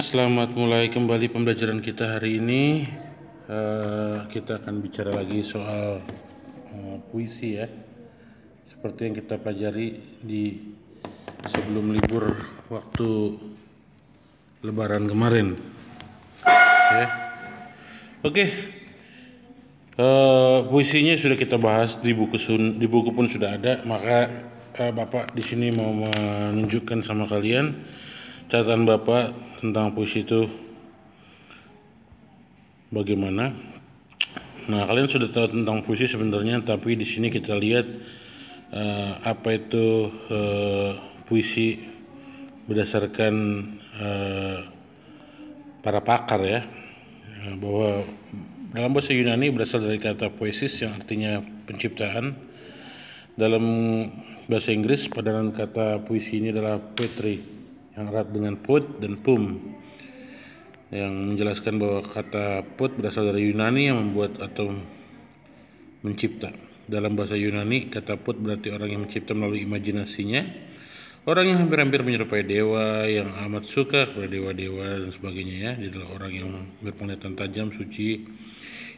Selamat mulai kembali pembelajaran kita hari ini. Uh, kita akan bicara lagi soal uh, puisi ya. Seperti yang kita pelajari di sebelum libur waktu Lebaran kemarin. Ya. Oke. Okay. Uh, eh, puisinya sudah kita bahas di buku sun, di buku pun sudah ada. Maka uh, Bapak di sini mau menunjukkan sama kalian catatan Bapak tentang puisi itu bagaimana? Nah, kalian sudah tahu tentang puisi sebenarnya, tapi di sini kita lihat uh, apa itu uh, puisi berdasarkan uh, para pakar ya, bahwa dalam bahasa Yunani berasal dari kata poesis yang artinya penciptaan. Dalam bahasa Inggris padanan kata puisi ini adalah poetry yang erat dengan put dan pum yang menjelaskan bahwa kata put berasal dari Yunani yang membuat atau mencipta. Dalam bahasa Yunani, kata put berarti orang yang mencipta melalui imajinasinya, orang yang hampir-hampir menyerupai dewa, yang amat suka kepada dewa-dewa dan sebagainya ya, dia adalah orang yang berpenglihatan tajam, suci,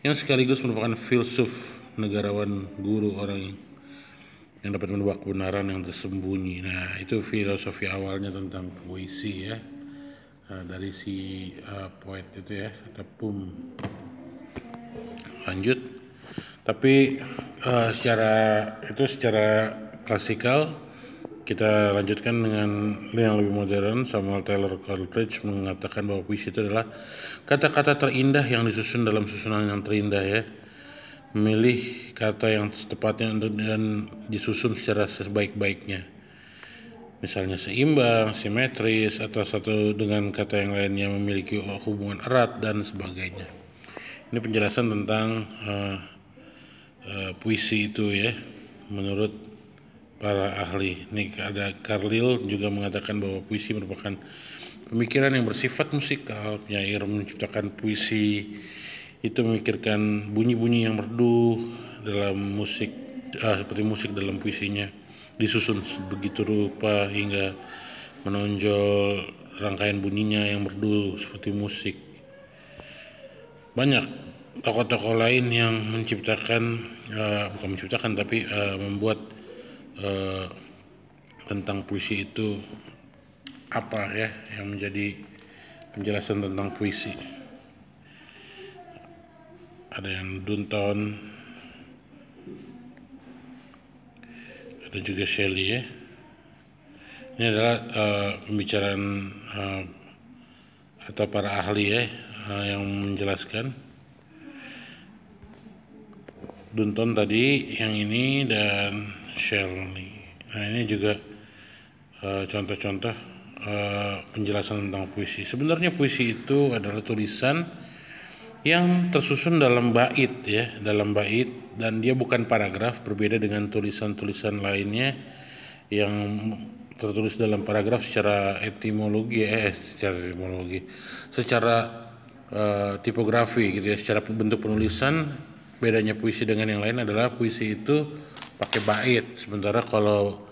yang sekaligus merupakan filsuf, negarawan, guru, orang yang dapat menebak kebenaran yang tersembunyi. Nah, itu filosofi awalnya tentang puisi ya. uh, dari si uh, poet itu ya, Tepum. Lanjut. Tapi uh, secara itu secara klasikal kita lanjutkan dengan yang lebih modern Samuel Taylor Coleridge mengatakan bahwa puisi itu adalah kata-kata terindah yang disusun dalam susunan yang terindah ya memilih kata yang tepatnya dan disusun secara sebaik-baiknya. Misalnya seimbang, simetris, atau satu dengan kata yang lainnya memiliki hubungan erat dan sebagainya. Ini penjelasan tentang uh, uh, puisi itu ya, menurut para ahli. Ini ada Karlil juga mengatakan bahwa puisi merupakan pemikiran yang bersifat musikal, penyair menciptakan puisi itu memikirkan bunyi-bunyi yang merdu dalam musik ah, seperti musik dalam puisinya disusun begitu rupa hingga menonjol rangkaian bunyinya yang merdu seperti musik. Banyak tokoh-tokoh lain yang menciptakan uh, bukan menciptakan tapi uh, membuat uh, tentang puisi itu apa ya yang menjadi penjelasan tentang puisi ada yang Dunton ada juga Shelley ya ini adalah uh, pembicaraan uh, atau para ahli ya uh, yang menjelaskan Dunton tadi yang ini dan Shelley nah ini juga contoh-contoh uh, penjelasan tentang puisi sebenarnya puisi itu adalah tulisan yang tersusun dalam bait ya, dalam bait dan dia bukan paragraf berbeda dengan tulisan-tulisan lainnya yang tertulis dalam paragraf secara etimologi eh, eh secara etimologi secara uh, tipografi gitu ya secara bentuk penulisan bedanya puisi dengan yang lain adalah puisi itu pakai bait sementara kalau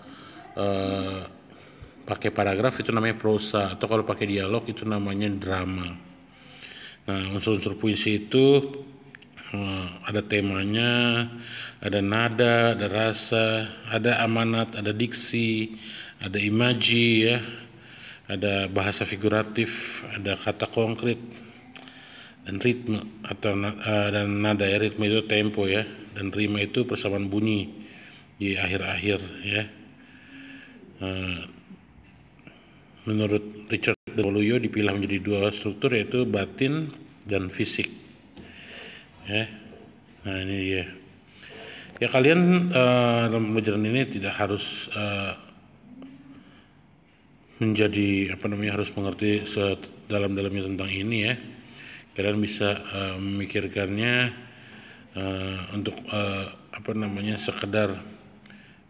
uh, pakai paragraf itu namanya prosa atau kalau pakai dialog itu namanya drama Nah, unsur-unsur puisi itu eh, ada temanya, ada nada, ada rasa, ada amanat, ada diksi, ada imaji ya, ada bahasa figuratif, ada kata konkret dan ritme atau uh, dan nada ya ritme itu tempo ya dan rima itu persamaan bunyi di akhir-akhir ya. Uh, menurut Richard Boluyo dipilah menjadi dua struktur yaitu batin dan fisik. Ya. Nah, ini dia. Ya kalian uh, dalam pembelajaran ini tidak harus uh, menjadi apa namanya harus mengerti sedalam-dalamnya tentang ini ya. Kalian bisa uh, memikirkannya uh, untuk uh, apa namanya sekedar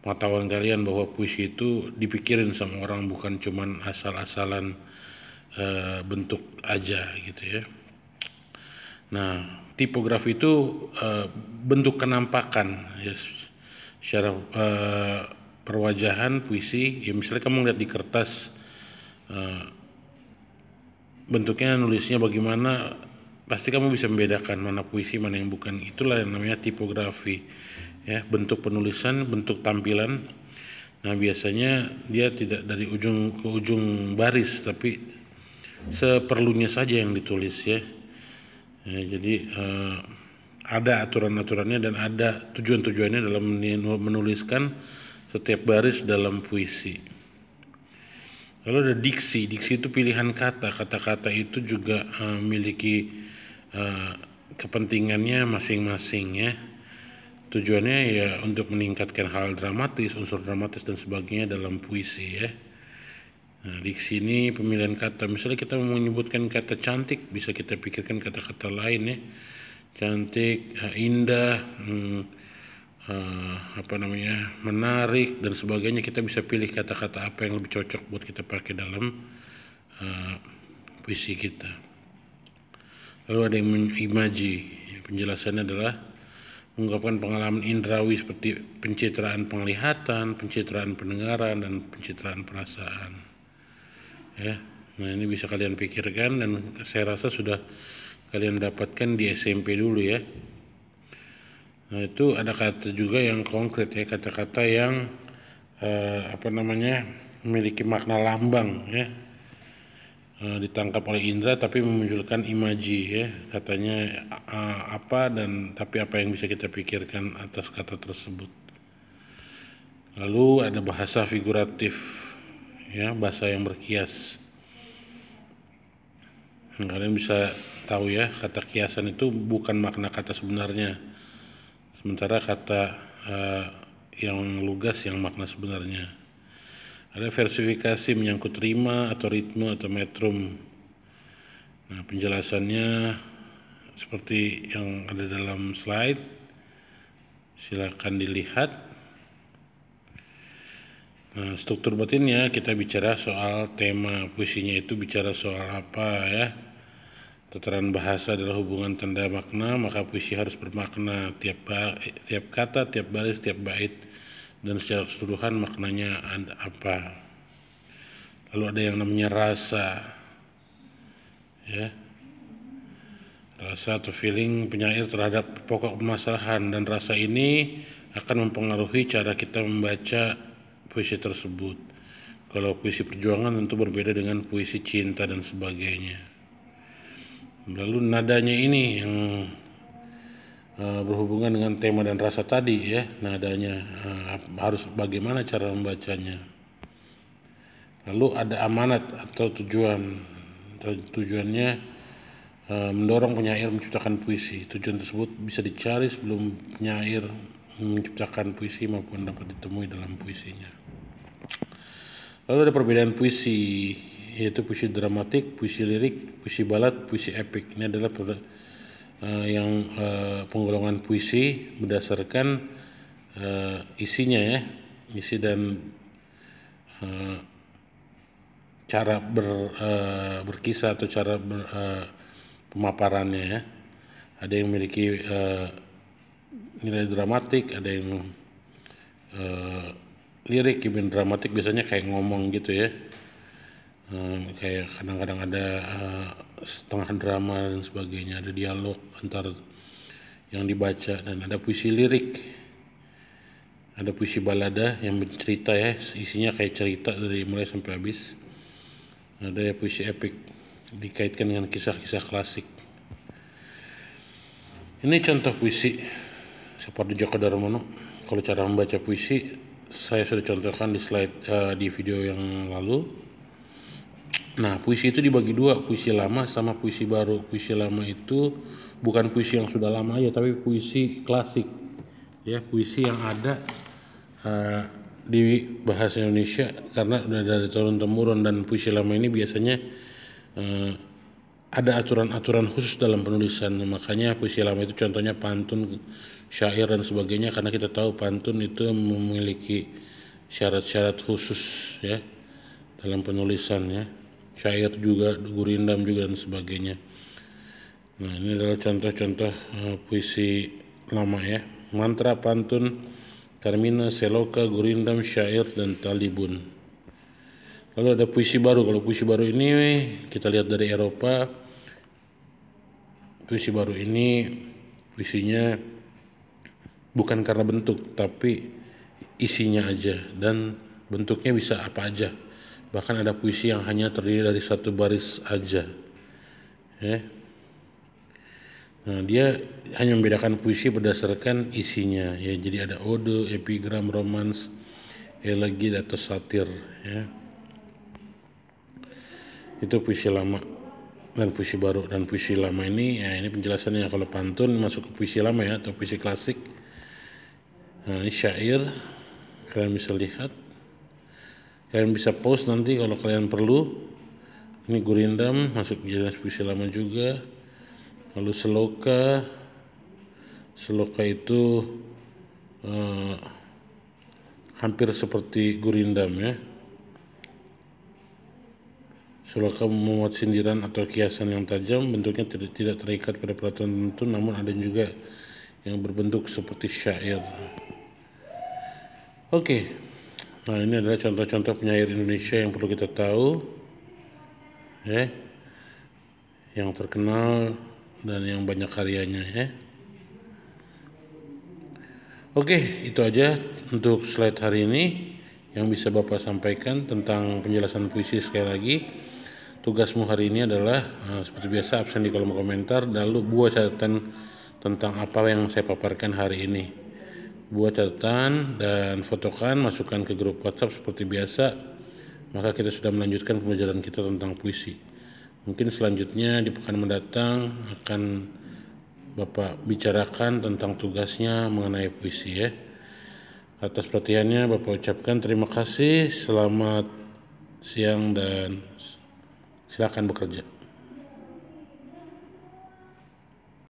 pengetahuan kalian bahwa puisi itu dipikirin sama orang bukan cuman asal-asalan Eh, bentuk aja gitu ya. Nah, tipografi itu e, bentuk kenampakan ya secara e, perwajahan puisi. Ya misalnya kamu lihat di kertas e, bentuknya nulisnya bagaimana pasti kamu bisa membedakan mana puisi mana yang bukan itulah yang namanya tipografi ya bentuk penulisan bentuk tampilan nah biasanya dia tidak dari ujung ke ujung baris tapi seperlunya saja yang ditulis ya. ya jadi uh, ada aturan-aturannya dan ada tujuan-tujuannya dalam menuliskan setiap baris dalam puisi. Lalu ada diksi. Diksi itu pilihan kata. Kata-kata itu juga memiliki eh, memiliki uh, kepentingannya masing-masing ya tujuannya ya untuk meningkatkan hal dramatis, unsur dramatis dan sebagainya dalam puisi ya. Nah, di sini pemilihan kata. Misalnya kita mau menyebutkan kata cantik, bisa kita pikirkan kata-kata lain ya. Cantik, eh, indah, hmm, uh, apa namanya, menarik dan sebagainya. Kita bisa pilih kata-kata apa yang lebih cocok buat kita pakai dalam uh, puisi kita. Lalu ada yang imaji. Ya, penjelasannya adalah mengungkapkan pengalaman indrawi seperti pencitraan penglihatan, pencitraan pendengaran, dan pencitraan perasaan ya nah ini bisa kalian pikirkan dan saya rasa sudah kalian dapatkan di SMP dulu ya nah itu ada kata juga yang konkret ya kata-kata yang eh, apa namanya memiliki makna lambang ya eh, ditangkap oleh Indra tapi memunculkan imaji ya katanya eh, apa dan tapi apa yang bisa kita pikirkan atas kata tersebut lalu ada bahasa figuratif ya bahasa yang berkias nah, kalian bisa tahu ya kata kiasan itu bukan makna kata sebenarnya sementara kata uh, yang lugas yang makna sebenarnya ada versifikasi menyangkut rima atau ritme atau metrum nah penjelasannya seperti yang ada dalam slide silakan dilihat Eh, struktur batinnya kita bicara soal tema puisinya itu bicara soal apa ya. Tataran bahasa adalah hubungan tanda makna, maka puisi harus bermakna tiap tiap kata, tiap baris, tiap bait dan secara keseluruhan maknanya ada apa. Lalu ada yang namanya rasa. Ya. Rasa atau feeling penyair terhadap pokok permasalahan dan rasa ini akan mempengaruhi cara kita membaca puisi tersebut. Kalau puisi perjuangan tentu berbeda dengan puisi cinta dan sebagainya. Lalu nadanya ini yang eh, berhubungan dengan tema dan rasa tadi ya, nadanya eh, harus bagaimana cara membacanya. Lalu ada amanat atau tujuan. Tujuannya eh, mendorong penyair menciptakan puisi. Tujuan tersebut bisa dicari sebelum penyair menciptakan puisi maupun dapat ditemui dalam puisinya. Lalu ada perbedaan puisi, yaitu puisi dramatik, puisi lirik, puisi balad, puisi epik. Ini adalah per, uh, yang uh, penggolongan puisi berdasarkan uh, isinya ya, isi dan uh, cara ber, uh, berkisah atau cara ber, uh, pemaparannya ya. Ada yang memiliki uh, nilai dramatik ada yang uh, lirik kibin ya, dramatik biasanya kayak ngomong gitu ya um, kayak kadang-kadang ada uh, setengah drama dan sebagainya ada dialog antar yang dibaca dan ada puisi lirik ada puisi balada yang bercerita ya isinya kayak cerita dari mulai sampai habis ada ya puisi epik dikaitkan dengan kisah-kisah klasik ini contoh puisi seperti Joko Darmono, kalau cara membaca puisi saya sudah contohkan di slide uh, di video yang lalu. Nah, puisi itu dibagi dua, puisi lama sama puisi baru. Puisi lama itu bukan puisi yang sudah lama ya, tapi puisi klasik. Ya, puisi yang ada uh, di bahasa Indonesia karena udah dari turun temurun dan puisi lama ini biasanya uh, ada aturan-aturan khusus dalam penulisan makanya puisi lama itu contohnya pantun syair dan sebagainya karena kita tahu pantun itu memiliki syarat-syarat khusus ya dalam penulisannya syair juga gurindam juga dan sebagainya nah ini adalah contoh-contoh eh, puisi lama ya mantra pantun termina seloka gurindam syair dan talibun Lalu ada puisi baru. Kalau puisi baru ini kita lihat dari Eropa. Puisi baru ini puisinya bukan karena bentuk, tapi isinya aja dan bentuknya bisa apa aja. Bahkan ada puisi yang hanya terdiri dari satu baris aja. Ya. Nah, dia hanya membedakan puisi berdasarkan isinya ya. Jadi ada ode, epigram, romans, elegi atau satir ya itu puisi lama dan puisi baru dan puisi lama ini ya ini penjelasannya kalau pantun masuk ke puisi lama ya atau puisi klasik nah, ini syair kalian bisa lihat kalian bisa post nanti kalau kalian perlu ini gurindam masuk jenis puisi lama juga lalu seloka seloka itu uh, hampir seperti gurindam ya Sulaka memuat sindiran atau kiasan yang tajam, bentuknya tidak, tidak terikat pada peraturan tertentu, namun ada juga yang berbentuk seperti syair. Oke, okay. nah ini adalah contoh-contoh penyair Indonesia yang perlu kita tahu, ya, yang terkenal dan yang banyak karyanya, ya. Oke, okay, itu aja untuk slide hari ini yang bisa Bapak sampaikan tentang penjelasan puisi sekali lagi tugasmu hari ini adalah uh, seperti biasa absen di kolom komentar lalu buat catatan tentang apa yang saya paparkan hari ini. Buat catatan dan fotokan masukkan ke grup WhatsApp seperti biasa. Maka kita sudah melanjutkan pembelajaran kita tentang puisi. Mungkin selanjutnya di pekan mendatang akan Bapak bicarakan tentang tugasnya mengenai puisi ya. Atas perhatiannya Bapak ucapkan terima kasih. Selamat siang dan silahkan bekerja